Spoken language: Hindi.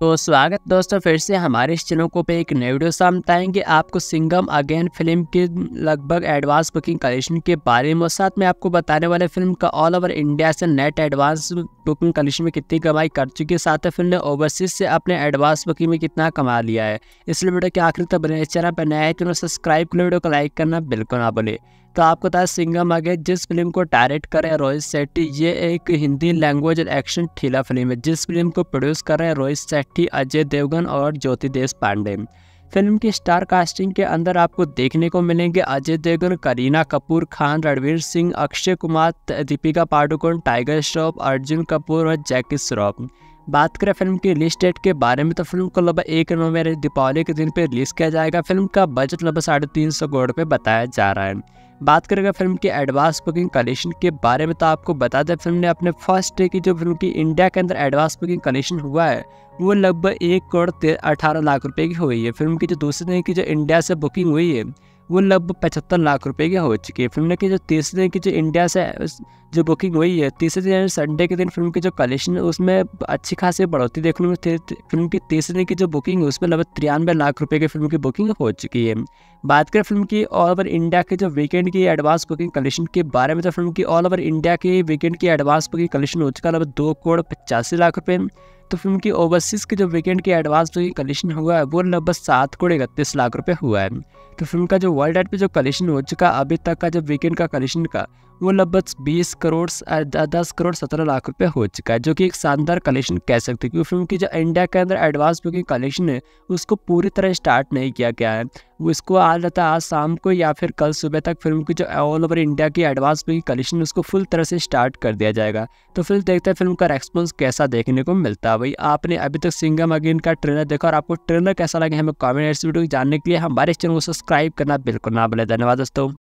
तो स्वागत दोस्तों फिर से हमारे इस चैनल को पे एक नई वीडियो से हम बताएंगे आपको सिंगम अगेन फिल्म के लगभग एडवांस बुकिंग कलेक्शन के बारे में और साथ में आपको बताने वाले फिल्म का ऑल ओवर इंडिया से नेट एडवांस बुकिंग कलेक्शन में कितनी कमाई कर चुकी है साथ ही फिल्म ने ओवरसीज से अपने एडवांस बुकिंग में कितना कमा लिया है इसलिए वीडियो के आखिर तक बने चैनल पर नया है तो सब्सक्राइब कर वीडियो को लाइक करना बिल्कुल ना बोले तो आपको बता सिंगम आगे जिस फिल्म को डायरेक्ट कर रहे हैं रोहित सेट्टी ये एक हिंदी लैंग्वेज और एक्शन ठीला फिल्म है जिस फिल्म को प्रोड्यूस कर रहे हैं रोहित सेट्टी अजय देवगन और ज्योति देश पांडे फिल्म की स्टार कास्टिंग के अंदर आपको देखने को मिलेंगे अजय देवगन करीना कपूर खान रणवीर सिंह अक्षय कुमार दीपिका पाडुकोण टाइगर श्रॉफ अर्जुन कपूर और जैकी श्रॉफ बात करें फिल्म की रिलीज डेट के बारे में तो फिल्म को लगभग एक नवंबर दीपावली के दिन पर रिलीज़ किया जाएगा फिल्म का बजट लगभग साढ़े तीन सौ करोड़ रुपये बताया जा रहा है बात करेगा फिल्म की एडवांस बुकिंग कलेक्शन के बारे में तो आपको बता दें फिल्म ने अपने फर्स्ट डे की जो फिल्म की इंडिया के अंदर एडवांस बुकिंग कलेक्शन हुआ है वो लगभग एक करोड़ अठारह लाख रुपए की हुई है फिल्म की जो दूसरे दिन की जो इंडिया से बुकिंग हुई है वो लगभग पचहत्तर लाख रुपए की हो चुकी है फिल्म की जो तीसरे दिन की जो इंडिया से जो बुकिंग हुई है तीसरे दिन संडे के दिन फिल्म की जो कलेक्शन है उसमें अच्छी खासी बढ़ोतरी देखने को फिल्म की तीसरे दिन की जो बुकिंग है उसमें लगभग तिरानवे लाख रुपए की फिल्म की बुकिंग हो चुकी है बात करें फिल्म की ऑल ओवर इंडिया के जो वीकेंड की एडवांस बुकिंग कलेक्शन के बारे में तो फिल्म की ऑल ओवर इंडिया की वीकेंड की एडवांस बुकिंग कलेक्शन हो चुका है लगभग दो करोड़ पचासी लाख रुपये तो फिल्म की ओवरसीज़ के जो वीकेंड की एडवांस जो कलेक्शन हुआ है वो लगभग सात करोड़ इकतीस लाख रुपये हुआ है तो फिल्म का जो वर्ल्ड एड पे जो कलेक्शन हो चुका अभी तक का जब वीकेंड का कलेक्शन का वो लगभग बीस करोड़ दस करोड़ सत्रह लाख रुपये हो चुका है जो कि एक शानदार कलेक्शन कह सकते हैं क्योंकि फिल्म की जो इंडिया के अंदर एडवांस बुकिंग कलेक्शन है उसको पूरी तरह स्टार्ट नहीं किया गया है इसको आज रहता आज शाम को या फिर कल सुबह तक फिल्म की जो ऑल ओवर इंडिया की एडवांस बुकिंग कलेक्शन उसको फुल तरह से स्टार्ट कर दिया जाएगा तो फिर देखते हैं फिल्म का रेस्पॉन्स कैसा देखने को मिलता है भाई आपने अभी तक सिंगम अगेन का ट्रेलर देखा और आपको ट्रेलर कैसा लगे हमें कॉमेंट वीडियो जानने के लिए हमारे चैनल को सब्सक्राइब करना बिल्कुल ना बोले धन्यवाद दोस्तों